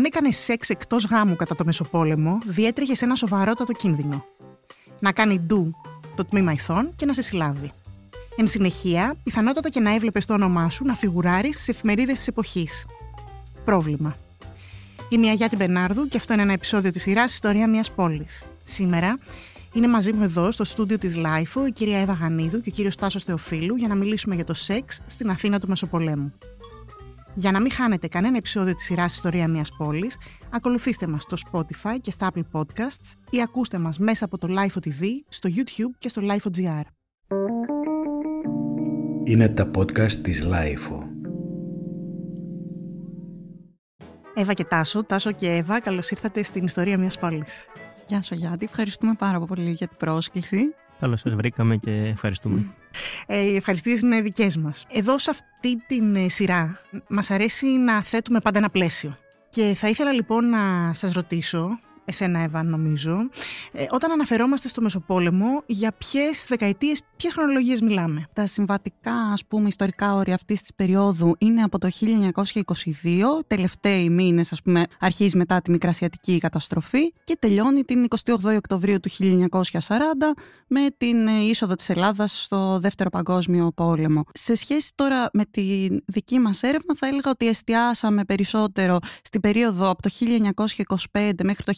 αν έκανε σεξ εκτός γάμου κατά το Μεσοπόλεμο, διέτρεχες ένα σοβαρότατο κίνδυνο. Να κάνει ντου το τμήμα ηθών και να σε συλλάβει. Εν συνεχεία, πιθανότατα και να έβλεπες το όνομά σου να φιγουράρεις στις εφημερίδες της εποχής. Πρόβλημα. Είμαι η Αγιά Μπενάρδου και αυτό είναι ένα επεισόδιο της σειράς Ιστορία μιας πόλης. Σήμερα είναι μαζί μου εδώ στο στούντιο της Λάιφο η κυρία Εύα Γανίδου και ο κύριος Τάσος Θεοφίλου για να μιλήσουμε για το σεξ στην Αθήνα του Μεσοπολέμου. Για να μην χάνετε κανένα επεισόδιο της σειράς Ιστορία Μιας Πόλης, ακολουθήστε μας στο Spotify και στα Apple Podcasts ή ακούστε μας μέσα από το Life TV, στο YouTube και στο Life Είναι τα podcast της Life. Εύα και Τάσο, Τάσο και Εύα, καλώς ήρθατε στην Ιστορία Μιας Πόλης. Γεια σου Γιάννη, ευχαριστούμε πάρα πολύ για την πρόσκληση. Καλώς σας βρήκαμε και ευχαριστούμε. Ε, οι ευχαριστίες είναι δικές μας. Εδώ σε αυτή την ε, σειρά μας αρέσει να θέτουμε πάντα ένα πλαίσιο. Και θα ήθελα λοιπόν να σας ρωτήσω εσένα Εύα νομίζω, ε, όταν αναφερόμαστε στο Μεσοπόλεμο, για ποιες δεκαετίες Ποιες χρονολογίες μιλάμε. Τα συμβατικά, ας πούμε, ιστορικά όρια αυτής της περίοδου είναι από το 1922, τελευταίοι μήνες, ας πούμε, αρχίζει μετά τη Μικρασιατική καταστροφή και τελειώνει την 28 Οκτωβρίου του 1940 με την ε, είσοδο της Ελλάδας στο Δεύτερο Παγκόσμιο Πόλεμο. Σε σχέση τώρα με τη δική μας έρευνα, θα έλεγα ότι εστιάσαμε περισσότερο στην περίοδο από το 1925 μέχρι το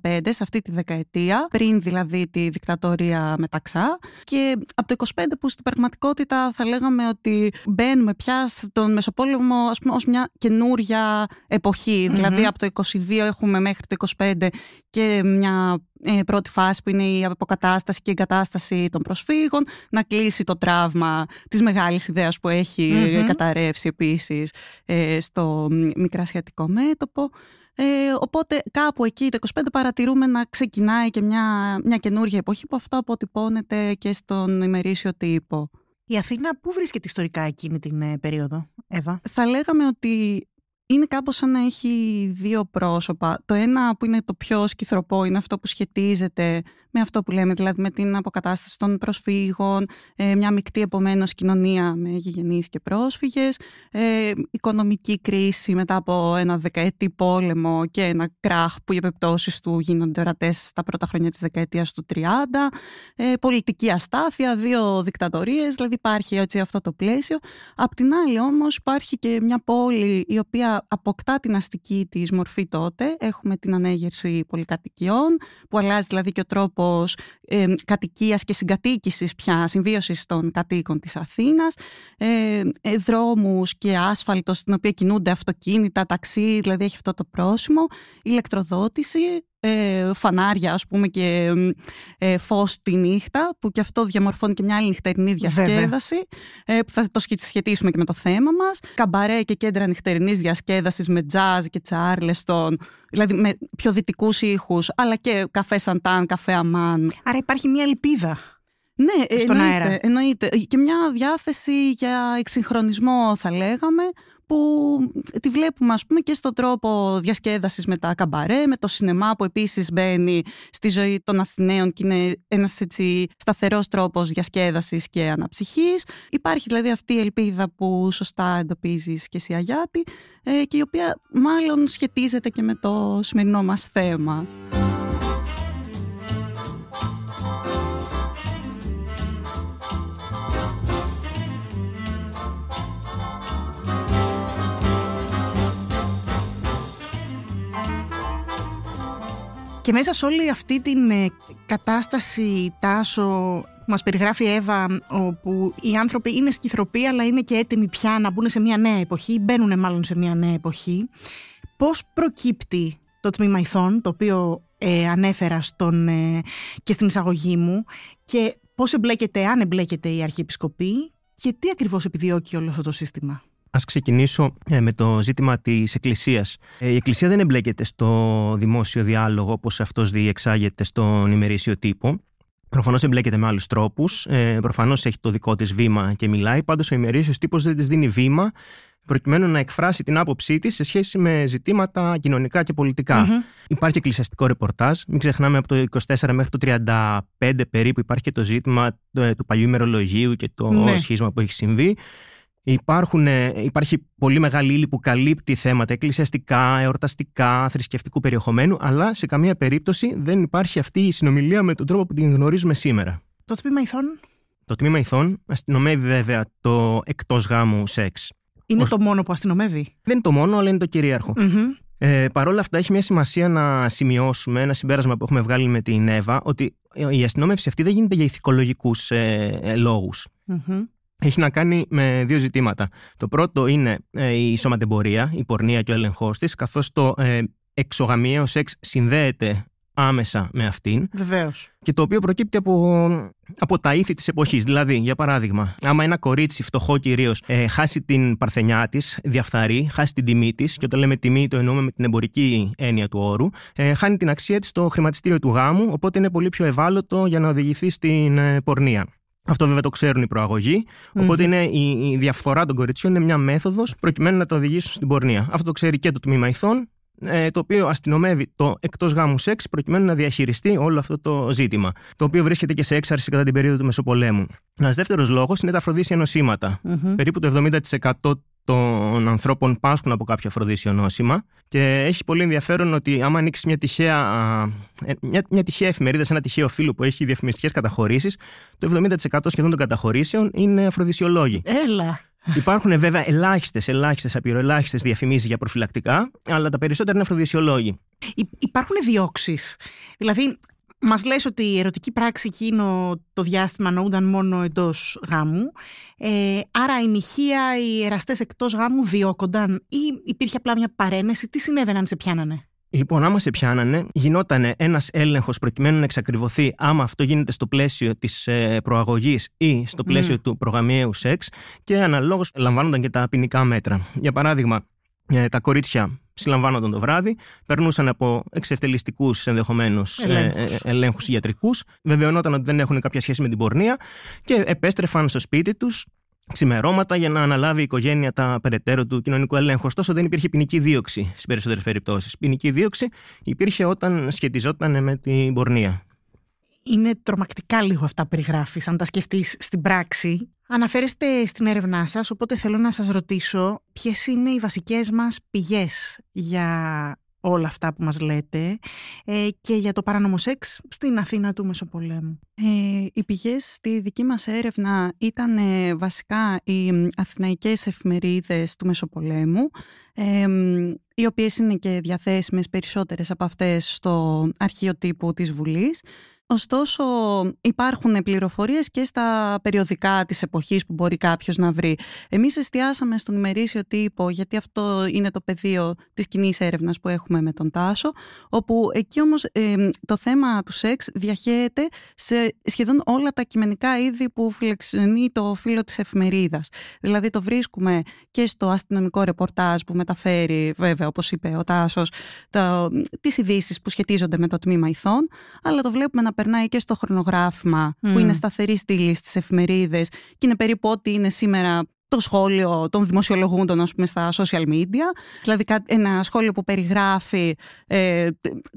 1935, σε αυτή τη δεκαετία, πριν δηλαδή τη δικτατορία Μεταξά. Και και από το 25 που στην πραγματικότητα θα λέγαμε ότι μπαίνουμε πια στον Μεσοπόλεμο ας ως μια καινούρια Δηλαδή από το 22 έχουμε μέχρι το 25 και μια ε, πρώτη φάση που είναι η αποκατάσταση και η εγκατάσταση των προσφύγων, να κλείσει το τραύμα της μεγάλης ιδέας που έχει mm-hmm. καταρρεύσει επίσης ε, στο μικρασιατικό μέτωπο. Ε, οπότε κάπου εκεί το 25 παρατηρούμε να ξεκινάει και μια, μια καινούργια εποχή που αυτό αποτυπώνεται και στον ημερήσιο τύπο. Η Αθήνα πού βρίσκεται ιστορικά εκείνη την ε, περίοδο, Εύα? Θα λέγαμε ότι είναι κάπως σαν να έχει δύο πρόσωπα. Το ένα που είναι το πιο σκυθροπό είναι αυτό που σχετίζεται με αυτό που λέμε, δηλαδή με την αποκατάσταση των προσφύγων, ε, μια μεικτή επομένως κοινωνία με γηγενείς και πρόσφυγες, ε, οικονομική κρίση μετά από ένα δεκαετή πόλεμο και ένα κράχ που οι επιπτώσεις του γίνονται ορατές στα πρώτα χρόνια της δεκαετίας του 30, ε, πολιτική αστάθεια, δύο δικτατορίες, δηλαδή υπάρχει έτσι αυτό το πλαίσιο. Απ' την άλλη όμως υπάρχει και μια πόλη η οποία αποκτά την αστική της μορφή τότε, έχουμε την ανέγερση πολυκατοικιών που αλλάζει δηλαδή και ο τρόπο τρόπος κατοικίας και συγκατοίκησης πια, συμβίωσης των κατοίκων της Αθήνας, ε, ε, δρόμους και άσφαλτος στην οποία κινούνται αυτοκίνητα, ταξί, δηλαδή έχει αυτό το πρόσημο, ηλεκτροδότηση, ε, φανάρια ας πούμε και ε, φως τη νύχτα που και αυτό διαμορφώνει και μια άλλη νυχτερινή διασκέδαση ε, που θα το σχετίσουμε και με το θέμα μας καμπαρέ και κέντρα νυχτερινής διασκέδασης με τζάζ και τσάρλεστον δηλαδή με πιο δυτικούς ήχους, αλλά και καφέ σαντάν, καφέ αμάν Άρα υπάρχει μια ελπίδα ναι, στον εννοείται, αέρα. εννοείται. Ε, και μια διάθεση για εξυγχρονισμό θα λέγαμε, που τη βλέπουμε ας πούμε και στον τρόπο διασκέδασης με τα καμπαρέ, με το σινεμά που επίσης μπαίνει στη ζωή των Αθηναίων και είναι ένας έτσι σταθερός τρόπος διασκέδασης και αναψυχής. Υπάρχει δηλαδή αυτή η ελπίδα που σωστά εντοπίζεις και εσύ Αγιάτη ε, και η οποία μάλλον σχετίζεται και με το σημερινό μας θέμα. Και μέσα σε όλη αυτή την ε, κατάσταση τάσο που μας περιγράφει η Εύα, όπου οι άνθρωποι είναι σκυθροποί αλλά είναι και έτοιμοι πια να μπουν σε μια νέα εποχή, μπαίνουν μάλλον σε μια νέα εποχή, πώς προκύπτει το τμήμα ηθών, το οποίο ε, ανέφερα στον, ε, και στην εισαγωγή μου, και πώς εμπλέκεται, αν εμπλέκεται η Αρχιεπισκοπή και τι ακριβώς επιδιώκει όλο αυτό το σύστημα. Ας ξεκινήσω ε, με το ζήτημα της Εκκλησίας. Ε, η Εκκλησία δεν εμπλέκεται στο δημόσιο διάλογο όπως αυτός διεξάγεται στον ημερήσιο τύπο. Προφανώς εμπλέκεται με άλλους τρόπους. Ε, Προφανώς έχει το δικό της βήμα και μιλάει. Πάντως ο ημερήσιος τύπος δεν της δίνει βήμα προκειμένου να εκφράσει την άποψή της σε σχέση με ζητήματα κοινωνικά και πολιτικα Υπάρχει εκκλησιαστικό ρεπορτάζ. Μην ξεχνάμε από το 24 μέχρι το 35 περίπου υπάρχει και το ζήτημα ε, του παλιού ημερολογίου και το ναι. σχίσμα που έχει συμβεί. Υπάρχουν, υπάρχει πολύ μεγάλη ύλη που καλύπτει θέματα εκκλησιαστικά, εορταστικά, θρησκευτικού περιεχομένου, αλλά σε καμία περίπτωση δεν υπάρχει αυτή η συνομιλία με τον τρόπο που την γνωρίζουμε σήμερα. Το τμήμα ηθών. Το τμήμα ηθών αστυνομεύει βέβαια το εκτός γάμου σεξ. Είναι το μόνο που αστυνομεύει. Δεν είναι το μόνο, αλλά είναι το κυριαρχο mm Ε, Παρ' όλα αυτά, έχει μια σημασία να σημειώσουμε ένα συμπέρασμα που έχουμε βγάλει με την Εύα, ότι η αστυνόμευση αυτή δεν γίνεται για ηθικολογικούς ε, ε λογου έχει να κάνει με δύο ζητήματα. Το πρώτο είναι ε, η σωματεμπορία, η πορνεία και ο έλεγχός της, καθώς το ε, εξωγαμιαίο σεξ συνδέεται άμεσα με αυτήν. Βεβαίως. Και το οποίο προκύπτει από, από τα ήθη της εποχής. Δηλαδή, για παράδειγμα, άμα ένα κορίτσι, φτωχό κυρίως, ε, χάσει την παρθενιά της, διαφθαρεί, χάσει την τιμή της, και όταν λέμε τιμή, το εννοούμε με την εμπορική έννοια του όρου, ε, χάνει την αξία της στο χρηματιστήριο του γάμου, οπότε είναι πολύ πιο ευάλωτο για να οδηγηθεί στην ε, πορνεία. Αυτό βέβαια το ξέρουν οι προαγωγοί. είναι η, η διαφθορά των κοριτσιών είναι μια μέθοδος προκειμένου να τα οδηγήσουν στην πορνεία. Αυτό το ξέρει και το τμήμα ηθών, ε, το οποίο αστυνομεύει το εκτός γάμου σεξ προκειμένου να διαχειριστεί όλο αυτό το ζήτημα. Το οποίο βρίσκεται και σε έξαρση κατά την περίοδο του Μεσοπολέμου. Ένας δεύτερος λόγος είναι τα αφροδίσια νοσήματα Περίπου το 70% των ανθρώπων πάσχουν από κάποιο αφροδίσιο νόσημα. Και έχει πολύ ενδιαφέρον ότι άμα ανοίξεις μια τυχαία, ε, μια, μια τυχαία εφημερίδα σε ένα τυχαίο φίλο που έχει διαφημιστικές καταχωρήσεις, το 70% σχεδόν των καταχωρήσεων είναι αφροδισιολόγοι. Έλα. Υπάρχουν ε, βέβαια ελάχιστες, ελάχιστες, απειροελάχιστε διαφημίσεις για προφυλακτικά, αλλά τα περισσότερα είναι αφροδισιολόγοι. Υπάρχουν διώξεις. Δηλαδή, μας λες ότι η ερωτική πράξη εκείνο το διάστημα νοούνταν μόνο εντός γάμου. Ε, άρα η μοιχεία, οι εραστές εκτός γάμου διώκονταν ή υπήρχε απλά μια παρένεση. Τι συνέβαινε αν σε πιάνανε. Λοιπόν, άμα σε πιάνανε, γινόταν ένας έλεγχος προκειμένου να εξακριβωθεί άμα αυτό γίνεται στο πλαίσιο της ε, προαγωγής ή στο πλαίσιο του προγαμιαίου σεξ και αναλόγως λαμβάνονταν και τα ποινικά μέτρα. Για παράδειγμα, ε, τα κορίτσια συλλαμβάνονταν το βράδυ, περνούσαν από εξευτελιστικούς ενδεχομένως ελέγχους ε, ε ιατρικούς, βεβαιωνόταν ότι δεν έχουν κάποια σχέση με την πορνεία και επέστρεφαν στο σπίτι τους ξημερώματα για να αναλάβει η οικογένεια τα περαιτέρω του κοινωνικού ελέγχου. Ωστόσο, δεν υπήρχε ποινική δίωξη στις περισσότερες περιπτώσεις. Ποινική δίωξη υπήρχε όταν σχετιζόταν με την πορνεία είναι τρομακτικά λίγο αυτά που περιγράφεις, αν τα σκεφτείς στην πράξη. Αναφέρεστε στην έρευνά σας, οπότε θέλω να σας ρωτήσω ποιες είναι οι βασικές μας πηγές για όλα αυτά που μας λέτε ε, και για το παράνομο σεξ στην Αθήνα του Μεσοπολέμου. Ε, οι πηγές στη δική μας έρευνα ήταν ε, βασικά οι αθηναϊκές εφημερίδες του Μεσοπολέμου ε, οι οποίες είναι και διαθέσιμες περισσότερες από αυτές στο αρχείο τύπου της Βουλής Ωστόσο, υπάρχουν πληροφορίες και στα περιοδικά της εποχής που μπορεί κάποιος να βρει. Εμείς εστιάσαμε στον ημερήσιο τύπο, γιατί αυτό είναι το πεδίο της κοινή έρευνας που έχουμε με τον Τάσο. Όπου εκεί όμως το θέμα του σεξ διαχέεται σε σχεδόν όλα τα κειμενικά είδη που φιλεξενεί το φύλλο της εφημερίδας. Δηλαδή, το βρίσκουμε και στο αστυνομικό ρεπορτάζ που μεταφέρει, βέβαια, όπως είπε ο Τάσος, τις ειδήσεις που σχετίζονται με το τμήμα ηθών, αλλά το βλέπουμε να περνάει και στο χρονογράφημα, που είναι mm. σταθερή στήλη στις εφημερίδες και είναι περίπου ό,τι είναι σήμερα το σχόλιο των δημοσιολογούντων πούμε, στα social media. Δηλαδή ένα σχόλιο που περιγράφει ε,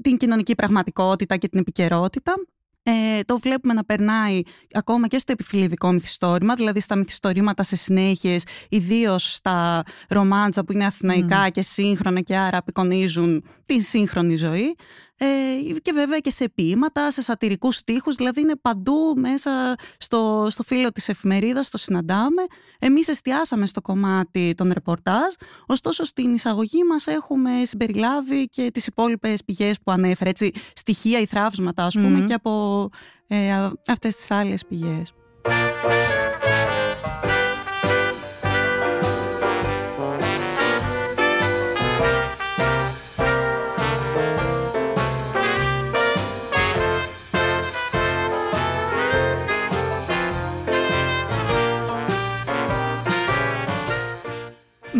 την κοινωνική πραγματικότητα και την επικαιρότητα. Ε, το βλέπουμε να περνάει ακόμα και στο επιφυλιδικό μυθιστόρημα, δηλαδή στα μυθιστορήματα σε συνέχειες, ιδίως στα ρομάντζα που είναι αθηναϊκά mm. και σύγχρονα και άρα απεικονίζουν τη σύγχρονη ζωή. Ε, και βέβαια και σε ποίηματα, σε σατυρικούς στίχους, δηλαδή είναι παντού μέσα στο, στο φύλλο της εφημερίδας, το συναντάμε. Εμείς εστιάσαμε στο κομμάτι των ρεπορτάζ, ωστόσο στην εισαγωγή μας έχουμε συμπεριλάβει και τις υπόλοιπες πηγές που ανέφερε, έτσι, στοιχεία ή θραύσματα ας πουμε και από ε, αυτές τις άλλες πηγές.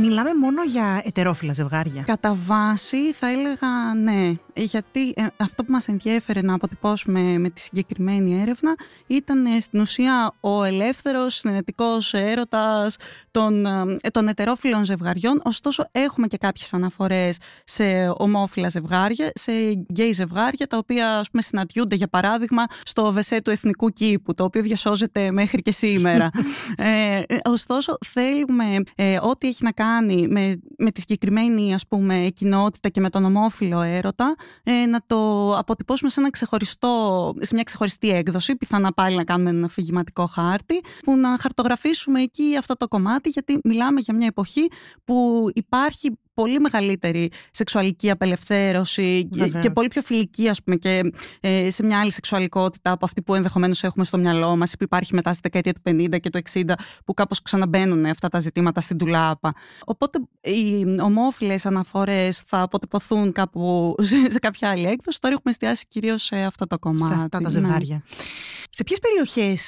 Μιλάμε μόνο για ετερόφιλα ζευγάρια. Κατά βάση θα έλεγα ναι. Ε, γιατί ε, αυτό που μας ενδιέφερε να αποτυπώσουμε με τη συγκεκριμένη έρευνα ήταν ε, στην ουσία ο ελεύθερος συνενετικός έρωτας των, των ετερόφιλων ζευγαριών. Ωστόσο έχουμε και κάποιες αναφορές σε ομόφυλα ζευγάρια, σε γκέι ζευγάρια, τα οποία ας πούμε, συναντιούνται για παράδειγμα στο βεσέ του Εθνικού Κήπου, το οποίο διασώζεται μέχρι και σήμερα. ε, ωστόσο θέλουμε ό,τι έχει να κάνει με, με τη συγκεκριμένη ας πούμε, κοινότητα και με τον ομόφυλο έρωτα ε, να το αποτυπώσουμε σε, ένα ξεχωριστό, σε μια ξεχωριστή έκδοση, πιθανά πάλι να κάνουμε ένα αφηγηματικό χάρτη, που να χαρτογραφήσουμε εκεί αυτό το κομμάτι, γιατί μιλάμε για μια εποχή που υπάρχει πολύ μεγαλύτερη σεξουαλική απελευθέρωση και, πολύ πιο φιλική, ας πούμε, και ε, σε μια άλλη σεξουαλικότητα από αυτή που ενδεχομένως έχουμε στο μυαλό μας ή που υπάρχει μετά στη δεκαετία του 50 και του 60, που κάπως ξαναμπαίνουν ε, αυτά τα ζητήματα στην τουλάπα. Οπότε οι ομόφυλες αναφορές θα αποτυπωθούν κάπου σε κάποια άλλη έκδοση. Τώρα έχουμε εστιάσει κυρίως σε αυτό το κομμάτι. Σε αυτά τα ναι. ζευγάρια. Σε ποιες περιοχές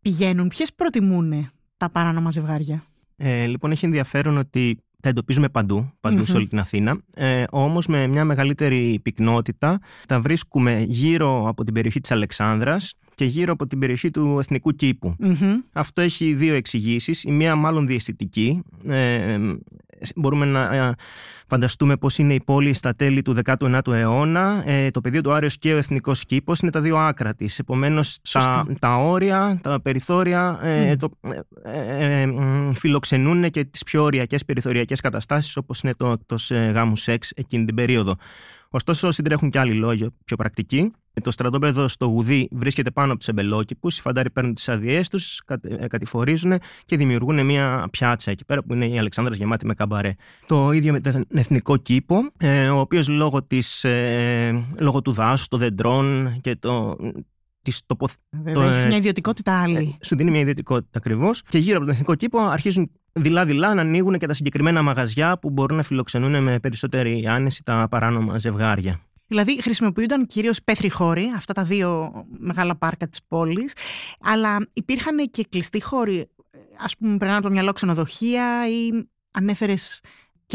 πηγαίνουν, ποιες προτιμούν τα παράνομα ζευγάρια. Ε, λοιπόν, έχει ενδιαφέρον ότι τα εντοπίζουμε παντού, σε όλη την Αθήνα. Ε, Όμως με μια μεγαλύτερη πυκνότητα τα βρίσκουμε γύρω από την περιοχή της Αλεξάνδρας και γύρω από την περιοχή του εθνικού Αυτό έχει δύο εξηγήσεις. Η μία, μάλλον διαισθητική. Ε, μπορούμε να ε, φανταστούμε πώς είναι η πόλη στα τέλη του 19ου αιώνα. Ε, το πεδίο του Άριο και ο εθνικός κήπος είναι τα δύο άκρα της. Επομένως, τα, τα όρια, τα περιθώρια ε, ναι. το, ε, φιλοξενούν και τις πιο οριακές περιθωριακές καταστάσεις όπως είναι το εκτός γάμους σεξ εκείνη την περίοδο. Ωστόσο, συντρέχουν και άλλοι λόγοι πιο πρακτικοί. Το στρατόπεδο στο Γουδί βρίσκεται πάνω από του εμπελόκηπου. Οι φαντάροι παίρνουν τις άδειέ τους, ε, κατηφορίζουν και δημιουργούν μια πιάτσα εκεί πέρα που είναι η Αλεξάνδρας γεμάτη με καμπαρέ. Το ίδιο με τον εθνικό κήπο, ε, ο οποίος λόγω, ε, λόγω του δάσους, των δεντρών και το, τη ε, το... Έχεις ε, μια ιδιωτικότητα ε, άλλη. Σου δίνει μια ιδιωτικότητα ακριβώς. Και γύρω από τον εθνικό κήπο αρχίζουν δειλά-δειλά να ανοίγουν και τα συγκεκριμένα μαγαζιά που μπορούν να φιλοξενούν με περισσότερη άνεση τα παράνομα ζευγάρια. Δηλαδή χρησιμοποιούνταν κυρίως πέθροι χώροι, αυτά τα δύο μεγάλα πάρκα της πόλης, αλλά υπήρχαν και κλειστοί χώροι, ας πούμε περνάνε από το μυαλό ξενοδοχεία ή ανέφερες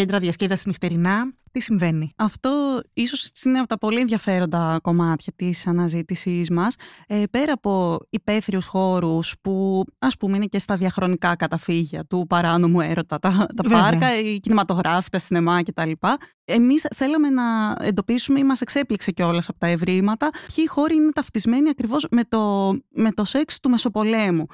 κέντρα διασκέδασης νυχτερινά. Τι συμβαίνει. Αυτό ίσως είναι από τα πολύ ενδιαφέροντα κομμάτια της αναζήτησής μας. Ε, πέρα από υπαίθριους χώρους που ας πούμε είναι και στα διαχρονικά καταφύγια του παράνομου έρωτα, τα, τα πάρκα, οι κινηματογράφοι, τα σινεμά κτλ. Εμείς θέλαμε να εντοπίσουμε ή μας εξέπληξε κιόλας από τα ευρήματα ποιοι χώροι είναι ταυτισμένοι ακριβώς με το, με το σεξ του Μεσοπολέμου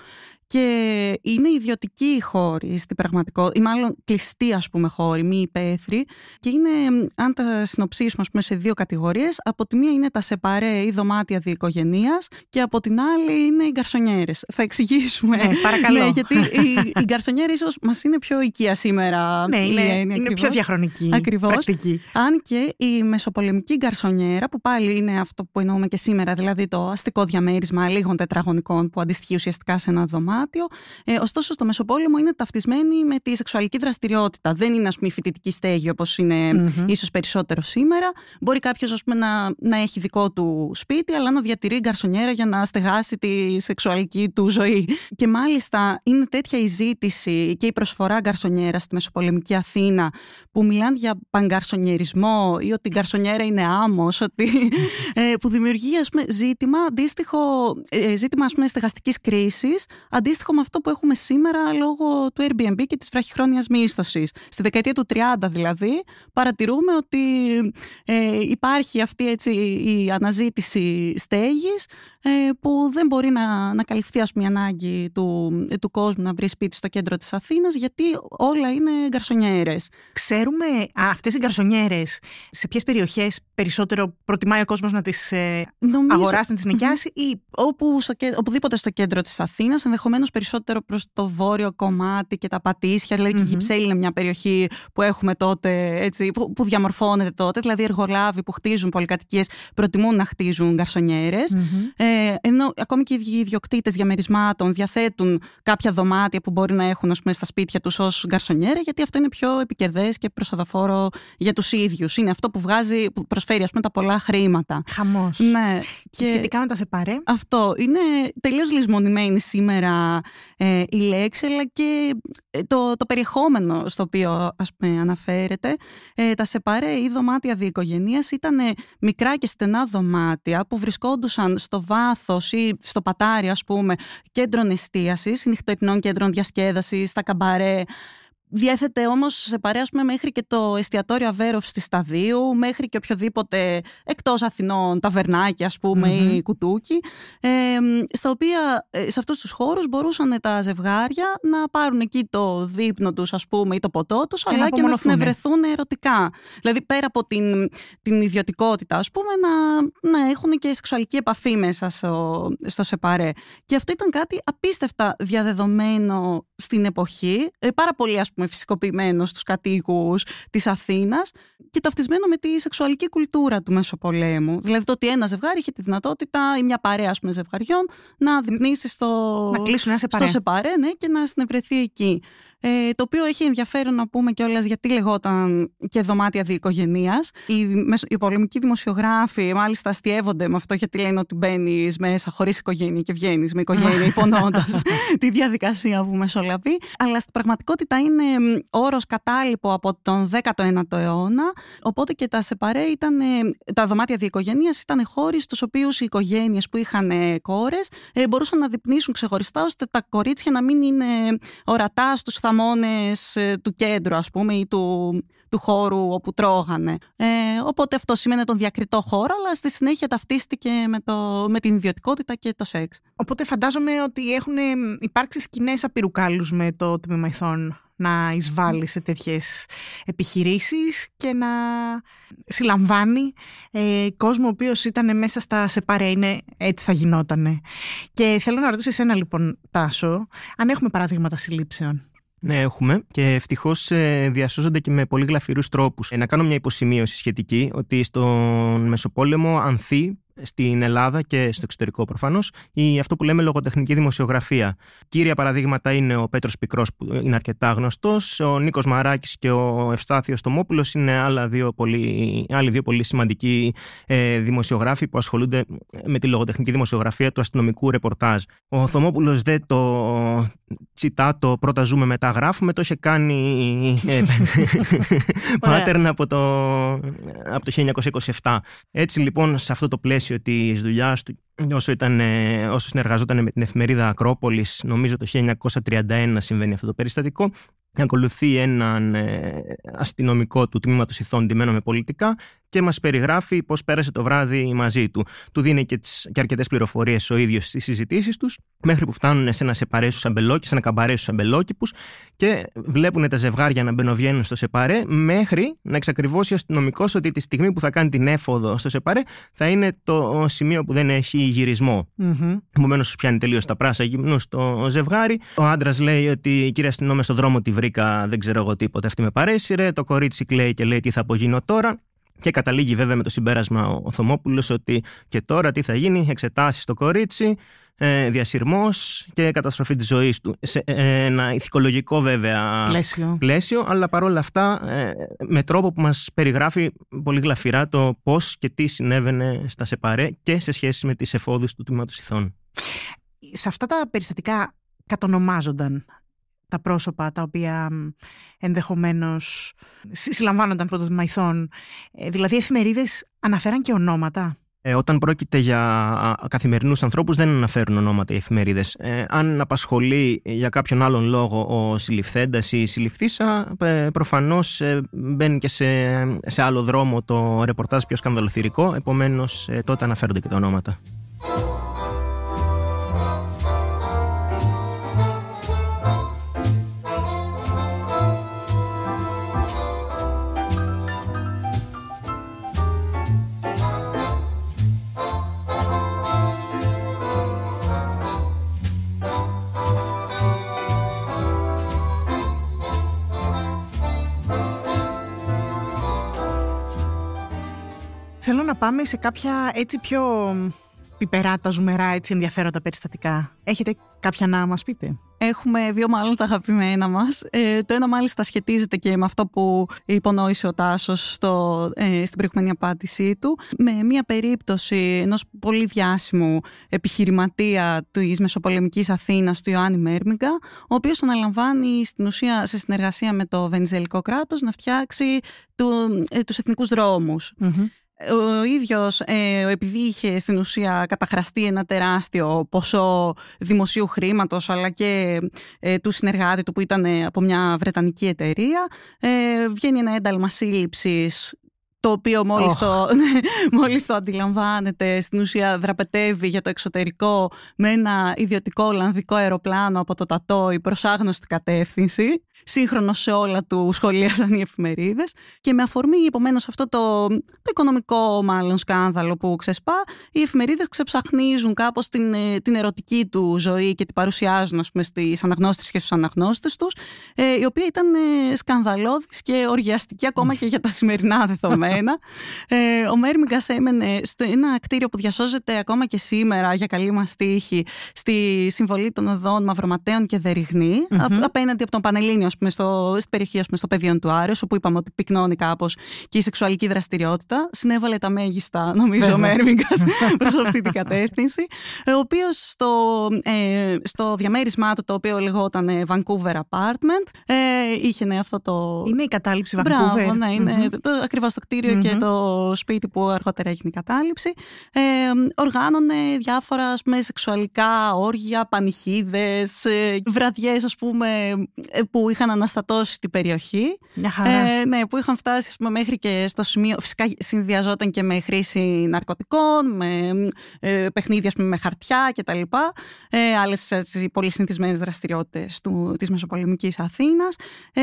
και είναι ιδιωτικοί οι χώροι στην πραγματικότητα, ή μάλλον κλειστοί ας πούμε χώροι, μη υπαίθροι και είναι, αν τα συνοψίσουμε πούμε, σε δύο κατηγορίες, από τη μία είναι τα σεπαρέ ή δωμάτια διοικογενείας και από την άλλη είναι οι γκαρσονιέρες. Θα εξηγήσουμε. Ναι, παρακαλώ. ναι, γιατί οι, οι γκαρσονιέρες ίσως μας είναι πιο οικία σήμερα. Ναι, είναι, είναι, είναι πιο διαχρονική ακριβώς. Αν και η μεσοπολεμική γκαρσονιέρα, που πάλι είναι αυτό που εννοούμε και σήμερα, δηλαδή το αστικό διαμέρισμα λίγων τετραγωνικών που αντιστοιχεί ουσιαστικά σε ένα δωμάτιο, δωμάτιο. Ε, ωστόσο, στο Μεσοπόλεμο είναι ταυτισμένη με τη σεξουαλική δραστηριότητα. Δεν είναι, ας πούμε, η φοιτητική στέγη όπως είναι ίσως περισσότερο σήμερα. Μπορεί κάποιος να, να έχει δικό του σπίτι, αλλά να διατηρεί γκαρσονιέρα για να στεγάσει τη σεξουαλική του ζωή. Και μάλιστα είναι τέτοια η ζήτηση και η προσφορά γκαρσονιέρα στη Μεσοπολεμική Αθήνα, που μιλάνε για παγκαρσονιερισμό ή ότι η γκαρσονιέρα είναι άμμος, ότι, ε, που δημιουργεί ζήτημα αντίστοιχο, ε, ζήτημα ας στεγαστικής αντίστοιχο με αυτό που έχουμε σήμερα λόγω του Airbnb και της βραχυχρόνιας μίσθωσης. Στη δεκαετία του 30 δηλαδή παρατηρούμε ότι ε, υπάρχει αυτή η αναζήτηση στέγης ε, που δεν μπορεί να, να καλυφθεί ας η ανάγκη του, του κόσμου να βρει σπίτι στο κέντρο της Αθήνας γιατί όλα είναι γκαρσονιέρες. Ξέρουμε α, αυτές οι γκαρσονιέρες σε ποιες περιοχές περισσότερο προτιμάει ο κόσμος να τις ε, αγοράσει, να τις νοικιάσει ή όπου, στο, οπουδήποτε στο κέντρο της Αθήνας ενδεχομένως περισσότερο προς το βόρειο κομμάτι και τα Πατήσια δηλαδή και η Γυψέλη είναι μια περιοχή που έχουμε τότε έτσι, που, διαμορφώνεται τότε δηλαδή εργολάβοι που χτίζουν πολυκατοικίες προτιμούν να χτίζουν ενώ ακόμη και οι ιδιοκτήτες διαμερισμάτων διαθέτουν κάποια δωμάτια που μπορεί να έχουν πούμε, στα σπίτια τους ως γκαρσονιέρα, γιατί αυτό είναι πιο επικερδές και προσοδοφόρο για τους ίδιους. Είναι αυτό που, βγάζει, που προσφέρει πούμε, τα πολλά χρήματα. Χαμός. Ναι. Και, σχετικά με τα σεπαρέ. Αυτό. Είναι τελείως λησμονημένη σήμερα ε, η λέξη, αλλά και ε, το, το περιεχόμενο στο οποίο ας πούμε, αναφέρεται. Ε, τα σεπαρέ ή δωμάτια διοικογενείας ήταν ε, μικρά και στενά δωμάτια που βρισκόντουσαν στο βάρο ή στο πατάρι ας πούμε κέντρων εστίασης, νυχτοϊπνών κέντρων διασκέδασης, στα καμπαρέ, Διέθεται όμως σε παρέα μέχρι και το εστιατόριο Αβέροφ στη Σταδίου, μέχρι και οποιοδήποτε εκτός Αθηνών ταβερνάκι ας πουμε ή κουτούκι, ε, στα οποία ε, σε αυτούς τους χώρους μπορούσαν τα ζευγάρια να πάρουν εκεί το δείπνο τους, ας πούμε ή το ποτό τους, αλλά και να συνευρεθούν ερωτικά. Δηλαδή πέρα από την, την ιδιωτικότητα ας πούμε να, να έχουν και σεξουαλική επαφή μέσα στο, στο σεπαρέ. Και αυτό ήταν κάτι απίστευτα διαδεδομένο στην εποχή, ε, πάρα πολύ ας πούμε πούμε, φυσικοποιημένο στους κατοίκους της Αθήνας και ταυτισμένο με τη σεξουαλική κουλτούρα του Μεσοπολέμου. Δηλαδή το ότι ένα ζευγάρι είχε τη δυνατότητα ή μια παρέα ας πούμε, ζευγαριών να δημιουργήσει στο... Να κλείσουν, ένα σε παρέ. σεπαρέ ναι, και να συνευρεθεί εκεί ε, το οποίο έχει ενδιαφέρον να πούμε κιόλας γιατί λεγόταν και δωμάτια διοικογενεία. Οι, οι πολεμικοί δημοσιογράφοι μάλιστα αστείευονται με αυτό γιατί λένε ότι μπαίνεις μέσα χωρίς οικογένεια και βγαίνεις με οικογένεια, υπονοώντα τη διαδικασία που μεσολαβεί. Αλλά στην πραγματικότητα είναι όρος κατάλοιπο από τον 19ο αιώνα. Οπότε και τα σεπαρέ ήταν, ε, τα δωμάτια διοικογενεία ήταν χώροι στους οποίους οι οικογένειες που είχαν ε, κόρες ε, μπορούσαν να διπνήσουν ξεχωριστά ώστε τα κορίτσια να μην είναι ορατά στους θαμώνες ε, του κέντρου ας πούμε ή του, του χώρου όπου τρώγανε. Ε, οπότε αυτό σημαίνει τον διακριτό χώρο, αλλά στη συνέχεια ταυτίστηκε με, το, με την ιδιωτικότητα και το σεξ. Οπότε φαντάζομαι ότι έχουν ε, υπάρξει σκηνές απειρουκάλους με το τμήμα ηθών να εισβάλλει σε τέτοιες επιχειρήσεις και να συλλαμβάνει ε, κόσμο ο οποίος ήταν μέσα στα πάρε είναι έτσι θα γινότανε. Και θέλω να ρωτήσω εσένα λοιπόν Τάσο, αν έχουμε παραδείγματα συλλήψεων. Ναι, έχουμε και ευτυχώς ε, διασώζονται και με πολύ γλαφυρούς τρόπους. Ε, να κάνω μια υποσημείωση σχετική ότι στον Μεσοπόλεμο ανθεί στην Ελλάδα και στο εξωτερικό προφανώς, η αυτό που λέμε λογοτεχνική δημοσιογραφία. Κύρια παραδείγματα είναι ο Πέτρος Πικρός, που είναι αρκετά γνωστός, ο Νίκος Μαράκης και ο Ευστάθιος Τομόπουλος είναι άλλα δύο πολύ, άλλοι δύο πολύ σημαντικοί ε, δημοσιογράφοι που ασχολούνται με τη λογοτεχνική δημοσιογραφία του αστυνομικού ρεπορτάζ. Ο Θωμόπουλο δεν το τσιτά το πρώτα ζούμε, μετά γράφουμε, το είχε κάνει ε, pattern από το, από το 1927. Έτσι λοιπόν σε αυτό το πλαίσιο ότι της δουλειά του όσο, ήταν, ε, όσο συνεργαζόταν με την εφημερίδα Ακρόπολης νομίζω το 1931 συμβαίνει αυτό το περιστατικό ακολουθεί έναν ε, αστυνομικό του τμήματος ηθών ντυμένο με πολιτικά και μας περιγράφει πώς πέρασε το βράδυ μαζί του. Του δίνει και, τις, και αρκετές πληροφορίες ο ίδιος στις συζητήσεις τους, μέχρι που φτάνουν σε ένα σεπαρέ στους αμπελόκι, σε ένα καμπαρέ στους και βλέπουν τα ζευγάρια να μπαινοβγαίνουν στο σεπαρέ, μέχρι να εξακριβώσει ο αστυνομικός ότι τη στιγμή που θα κάνει την έφοδο στο σεπαρέ θα είναι το σημείο που δεν έχει γυρισμό. Mm-hmm. πιάνει τελείως τα πράσα γυμνού στο ζευγάρι. Ο άντρας λέει ότι η κυρία αστυνόμε στον δρόμο τη βρήκα, δεν ξέρω εγώ τίποτα, αυτή με παρέσυρε. Το κορίτσι κλαίει και λέει τι θα απογίνω τώρα. Και καταλήγει βέβαια με το συμπέρασμα ο Θωμόπουλος ότι και τώρα τι θα γίνει, εξετάσεις στο κορίτσι, ε, διασυρμός και καταστροφή της ζωής του. Σε ε, ένα ηθικολογικό βέβαια πλαίσιο, πλαίσιο αλλά παρόλα αυτά ε, με τρόπο που μας περιγράφει πολύ γλαφυρά το πώς και τι συνέβαινε στα ΣΕΠΑΡΕ και σε σχέση με τις εφόδους του τμήματος Ιθών. Σε αυτά τα περιστατικά κατονομάζονταν τα πρόσωπα τα οποία ενδεχομένως συλλαμβάνονταν από των μαϊθών. Ε, δηλαδή, οι εφημερίδες αναφέραν και ονόματα. Ε, όταν πρόκειται για καθημερινούς ανθρώπους δεν αναφέρουν ονόματα οι εφημερίδες. Ε, αν απασχολεί για κάποιον άλλον λόγο ο συλληφθέντας ή η συλληφθήσα, ε, προφανώς μπαίνει και σε, σε άλλο δρόμο το ρεπορτάζ πιο σκανδαλοθυρικό, επομένως ε, τότε αναφέρονται και τα ονόματα. να πάμε σε κάποια έτσι πιο πιπεράτα, ζουμερά, έτσι ενδιαφέροντα περιστατικά. Έχετε κάποια να μας πείτε? Έχουμε δύο μάλλον τα αγαπημένα μας. Ε, το ένα μάλιστα σχετίζεται και με αυτό που υπονόησε ο Τάσος στο, ε, στην προηγούμενη απάντησή του. Με μια περίπτωση ενός πολύ διάσημου επιχειρηματία της Μεσοπολεμικής Αθήνας, του Ιωάννη Μέρμιγκα, ο οποίος αναλαμβάνει στην ουσία σε συνεργασία με το Βενιζελικό κράτος να φτιάξει του, ε, τους εθνικους ο ίδιος ε, επειδή είχε στην ουσία καταχραστεί ένα τεράστιο ποσό δημοσίου χρήματος αλλά και ε, του συνεργάτη του που ήταν ε, από μια βρετανική εταιρεία ε, βγαίνει ένα ένταλμα σύλληψης το οποίο μόλις, το, μόλις το αντιλαμβάνεται στην ουσία δραπετεύει για το εξωτερικό με ένα ιδιωτικό Ολλανδικό αεροπλάνο από το Τατόι προς άγνωστη κατεύθυνση σύγχρονο σε όλα του σχολίασαν οι εφημερίδες. Και με αφορμή επομένως αυτό το, το οικονομικό μάλλον σκάνδαλο που ξεσπά, οι εφημερίδες ξεψαχνίζουν κάπως την, ε, την ερωτική του ζωή και την παρουσιάζουν στι πούμε, και στους αναγνώστες τους, ε, η οποία ήταν ε, σκανδαλώδης και οργιαστική ακόμα και για τα σημερινά δεδομένα. Ε, ο Μέρμιγκας έμενε σε ένα κτίριο που διασώζεται ακόμα και σήμερα για καλή μας τύχη στη συμβολή των οδών Μαυροματέων και δεριγνη mm-hmm. απέναντι από τον Πανελίνιο ας στο, στην περιοχή πούμε, στο πεδίο του Άρεος, όπου είπαμε ότι πυκνώνει κάπως και η σεξουαλική δραστηριότητα, συνέβαλε τα μέγιστα, νομίζω, Μέρβιγκα προς αυτή την κατεύθυνση. Ο οποίος στο, ε, στο διαμέρισμά του, το οποίο λεγόταν ε, Vancouver Apartment, ε, είχε ναι, αυτό το. Είναι η κατάληψη Vancouver. Μπράβο, ναι, είναι το, ακριβώς το κτιριο και το σπίτι που αργότερα έγινε η κατάληψη. Ε, οργάνωνε διάφορα πούμε, σεξουαλικά όργια, πανηγίδε, ε, βραδιές, ας πούμε, ε, που είχαν αναστατώσει την περιοχή. Ε, ναι, που είχαν φτάσει πούμε, μέχρι και στο σημείο. Φυσικά συνδυαζόταν και με χρήση ναρκωτικών, με ε, παιχνίδια με χαρτιά κτλ. Ε, Άλλες πολύ συνηθισμένες δραστηριότητες της Μεσοπολεμικής Αθήνας. Ε,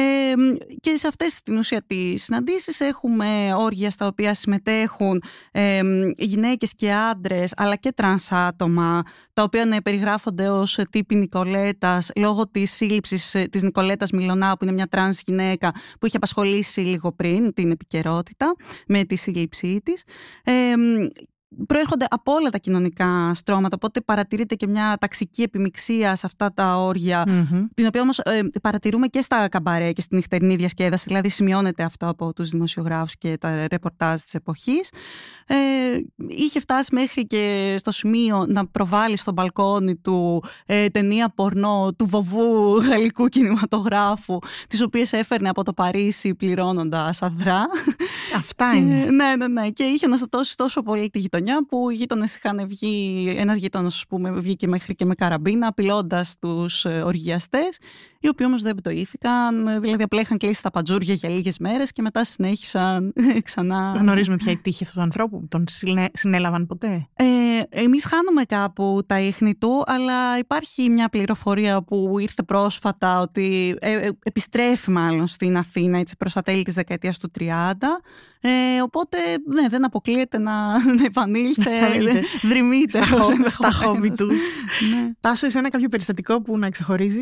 και σε αυτές την ουσία τις συναντήσεις έχουμε όργια στα οποία συμμετέχουν ε, γυναίκες και άντρες, αλλά και τρανς άτομα, τα οποία να περιγράφονται ως ε, τύπη Νικολέτας, λόγω της σύλληψης ε, της Νικολέτας Μιλονά που είναι μια τρανς γυναίκα που είχε απασχολήσει λίγο πριν την επικαιρότητα με τη σύλληψή της προέρχονται από όλα τα κοινωνικά στρώματα, οπότε παρατηρείται και μια ταξική επιμειξία σε αυτά τα ορια την οποία όμως ε, παρατηρούμε και στα καμπαρέ και στην νυχτερινή διασκέδαση, δηλαδή σημειώνεται αυτό από τους δημοσιογράφους και τα ρεπορτάζ της εποχής. Ε, είχε φτάσει μέχρι και στο σημείο να προβάλλει στο μπαλκόνι του ε, ταινία πορνό του βοβού γαλλικού κινηματογράφου, τις οποίες έφερνε από το Παρίσι πληρώνοντας αδρά. Αυτά είναι. ναι, ναι, ναι. Και είχε αναστατώσει τόσο πολύ τη γειτονιά που οι γείτονες είχαν βγει. Ένας γείτονας, ας πούμε, βγήκε μέχρι και με καραμπίνα, απειλώντα τους ε, οργιαστές οι οποίοι όμως δεν επιτοήθηκαν. Δηλαδή, απλά είχαν κλείσει τα παντζούρια για λίγες μέρες και μετά συνέχισαν ξανά. Γνωρίζουμε ποια η τύχη αυτού του ανθρώπου, τον συνέλαβαν ποτέ. Ε, Εμείς χάνουμε κάπου τα ίχνη του, αλλά υπάρχει μια πληροφορία που ήρθε πρόσφατα ότι ε, ε, επιστρέφει μάλλον στην Αθήνα προς τα τέλη της δεκαετίας του 30. Ε, οπότε ναι, δεν αποκλείεται να, να επανήλθε, δρυμείται στα, στα χόμπι του. ναι. Τάσο, ένα κάποιο περιστατικό που να ξεχωρίζεις.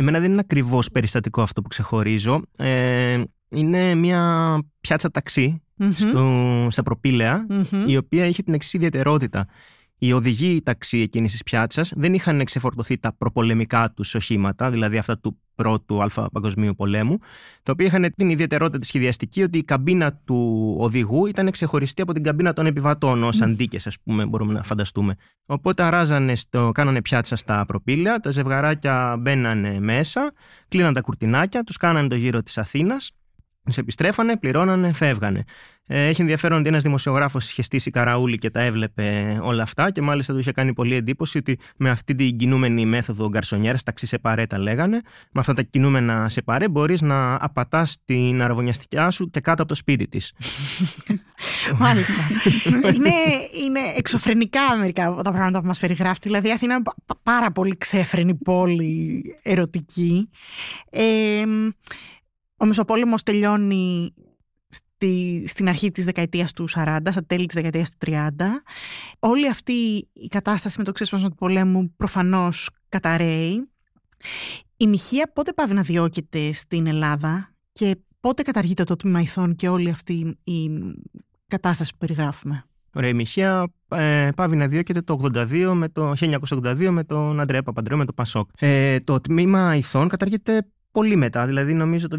Εμένα δεν είναι ακριβώς περιστατικό αυτό που ξεχωρίζω. Ε, είναι μια πιάτσα στο, στα προπηλαια η οποία είχε την εξής ιδιαιτερότητα. Οι οδηγοί ταξί εκείνης της πιάτσας δεν είχαν ξεφορτωθεί τα προπολεμικά τους οχήματα, δηλαδή αυτά του πρώτου Α Παγκοσμίου Πολέμου, τα οποία είχαν την ιδιαιτερότητα τη σχεδιαστική ότι η καμπίνα του οδηγού ήταν ξεχωριστή από την καμπίνα των επιβατών, ως αντίκες, ας πούμε, μπορούμε να φανταστούμε. Οπότε αράζανε, στο, κάνανε πιάτσα στα προπήλαια, τα ζευγαράκια μπαίνανε μέσα, κλείναν τα κουρτινάκια, τους κάνανε το γύρο της Αθήνας, του επιστρέφανε, πληρώνανε, φεύγανε. Ε, έχει ενδιαφέρον ότι ένας δημοσιογράφος είχε στήσει καραούλη και τα έβλεπε όλα αυτά και μάλιστα του είχε κάνει πολύ εντύπωση ότι με αυτή την κινούμενη μέθοδο γκαρσονιέρας, ταξί σε παρέ τα λέγανε, με αυτά τα κινούμενα σε παρέ μπορείς να απατάς την αραβωνιαστικιά σου και κάτω από το σπίτι της. μάλιστα. είναι, εξωφρενικά μερικά τα πράγματα που μας περιγράφει. Δηλαδή, η Αθήνα είναι πάρα πολύ ξέφρενη πόλη ερωτική. Ε, ο Μεσοπόλεμος τελειώνει στη, στην αρχή της δεκαετίας του 40, στα τέλη της δεκαετίας του 30. Όλη αυτή η κατάσταση με το ξέσπασμα του πολέμου προφανώς καταραίει. Η Μυχεία πότε πάβει να διώκεται στην Ελλάδα και πότε καταργείται το τμήμα ηθών και όλη αυτή η κατάσταση που περιγράφουμε. Ωραία, η Μυχεία ε, πάβει να διώκεται το, 82 με το 1982 με τον Αντρέα Παπαντρέου, με το Πασόκ. Ε, το τμήμα ηθών καταργείται πολύ μετά, δηλαδή νομίζω το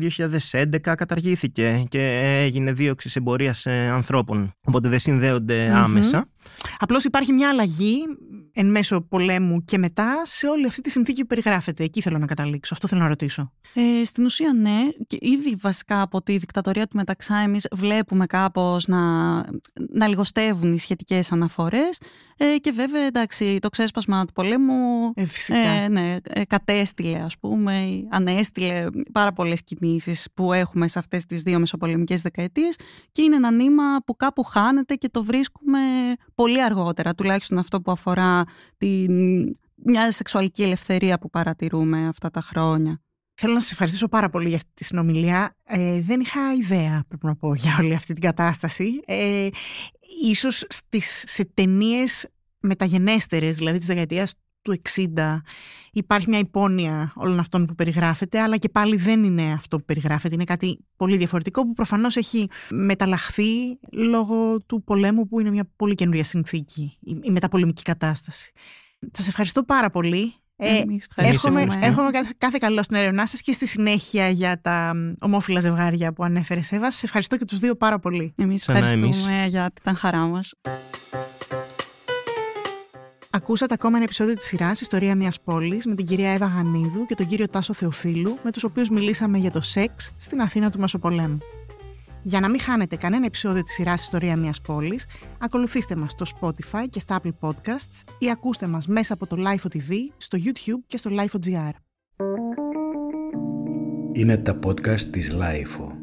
2011 καταργήθηκε και έγινε δίωξη εμπορίας ε, ανθρώπων. Οπότε δεν συνδεονται άμεσα. Απλώς υπάρχει μια αλλαγή εν μέσω πολέμου και μετά σε όλη αυτή τη συνθήκη που περιγράφεται. Εκεί θέλω να καταλήξω. Αυτό θέλω να ρωτήσω. Ε, στην ουσία, ναι. Και ήδη βασικά από τη δικτατορία του μεταξά, εμείς βλέπουμε κάπως να, να λιγοστεύουν οι σχετικές αναφορές. Ε, και βέβαια, εντάξει, το ξέσπασμα του πολέμου. Ε, Ε, ναι, ε, κατέστηλε, ας πούμε, ανέστειλε πάρα πολλές κινήσεις που έχουμε σε αυτές τις δύο μεσοπολεμικές δεκαετίες. Και είναι ένα νήμα που κάπου χάνεται και το βρίσκουμε πολύ αργότερα, τουλάχιστον αυτό που αφορά την, μια σεξουαλική ελευθερία που παρατηρούμε αυτά τα χρόνια. Θέλω να σα ευχαριστήσω πάρα πολύ για αυτή τη συνομιλία. Ε, δεν είχα ιδέα, πρέπει να πω, για όλη αυτή την κατάσταση. Ε, ίσως στις, σε ταινίες μεταγενέστερες, δηλαδή της δεκαετίας του 60 υπάρχει μια υπόνοια όλων αυτών που περιγράφεται, αλλά και πάλι δεν είναι αυτό που περιγράφεται. Είναι κάτι πολύ διαφορετικό που προφανώς έχει μεταλλαχθεί λόγω του πολέμου που είναι μια πολύ καινούρια συνθήκη, η μεταπολεμική κατάσταση. Σας ευχαριστώ πάρα πολύ. Ε, έχουμε, έχουμε κάθε, καλό στην έρευνά σας και στη συνέχεια για τα ομόφυλα ζευγάρια που ανέφερε Σέβα. Σας ευχαριστώ και τους δύο πάρα πολύ. Εμείς ευχαριστούμε εμείς. για την χαρά μας. Ακούσατε ακόμα ένα επεισόδιο της σειράς Ιστορία μιας πόλης με την κυρία Εύα Γανίδου και τον κύριο Τάσο Θεοφίλου, με τους οποίους μιλήσαμε για το σεξ στην Αθήνα του Μεσοπολέμου. Για να μην χάνετε κανένα επεισόδιο της σειράς Ιστορία μιας πόλης, ακολουθήστε μας στο Spotify και στα Apple Podcasts ή ακούστε μας μέσα από το Life TV, στο YouTube και στο Life.gr. Είναι τα podcast της Life.